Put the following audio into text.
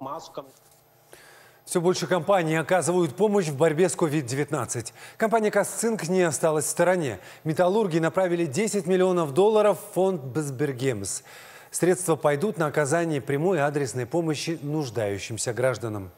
маскам. Все больше компаний оказывают помощь в борьбе с COVID-19. Компания «Касцинк» не осталась в стороне. Металлурги направили 10 миллионов долларов в фонд «Безбергемс». Средства пойдут на оказание прямой адресной помощи нуждающимся гражданам.